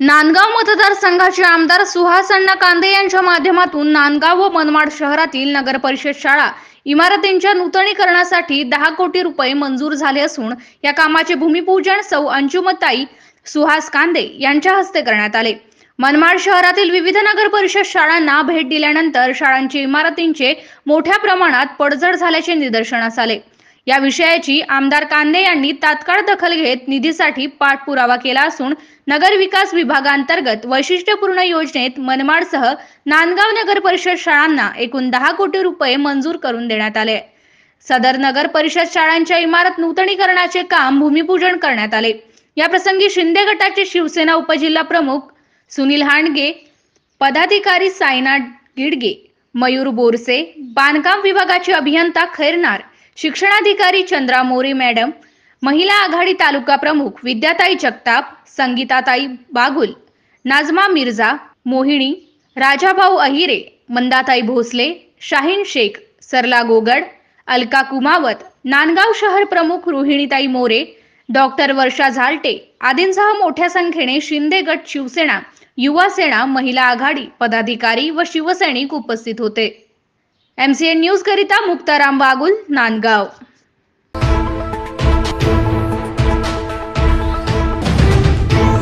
नांदगाव मतदारसंघाचे आमदार सुहास अण्णा कांदे यांच्या माध्यमातून नांदगाव व मनमाड शहरातील नगर परिषद शाळा इमारतींच्या नूतनीकरणासाठी दहा कोटी रुपये मंजूर झाले असून या कामाचे भूमिपूजन सौ अंजुमताई सुहास कांदे यांच्या हस्ते करण्यात आले मनमाड शहरातील विविध नगर परिषद शाळांना भेट दिल्यानंतर शाळांची इमारतींचे मोठ्या प्रमाणात पडझड झाल्याचे निदर्शनास आले या विषयाची आमदार कांदे यांनी तात्काळ दखल घेत निधीसाठी पाठपुरावा केला असून नगर विकास विभागांतर्गत वैशिष्ट्यपूर्ण योजनेत मनमाडसह नांदगाव नगर परिषद शाळांना एकूण दहा कोटी रुपये मंजूर करून देण्यात आले सदर नगर परिषद शाळांच्या इमारत नूतनीकरणाचे काम भूमिपूजन करण्यात आले या प्रसंगी शिंदे गटाचे शिवसेना उपजिल्हा प्रमुख सुनील हांडगे पदाधिकारी सायना गिडगे मयूर बोरसे बांधकाम विभागाचे अभियंता खैरनार शिक्षणाधिकारी चंद्रा मोरे मॅडम महिला आघाडी तालुका प्रमुख विद्याताई जगताप संगीताताई बागुल नाजमा मिर्झा मोहिणी राजाभाऊ अहिरे मंदाताई भोसले शाहीन शेख सरला गोगड अलका कुमावत नांदगाव शहर प्रमुख रोहिणीताई मोरे डॉक्टर वर्षा झालटे आदींसह मोठ्या संख्येने शिंदे गट शिवसेना युवा सेना महिला आघाडी पदाधिकारी व शिवसैनिक उपस्थित होते एमसीएन न्यूज करिता मुक्ताराम वागुल नांदगाव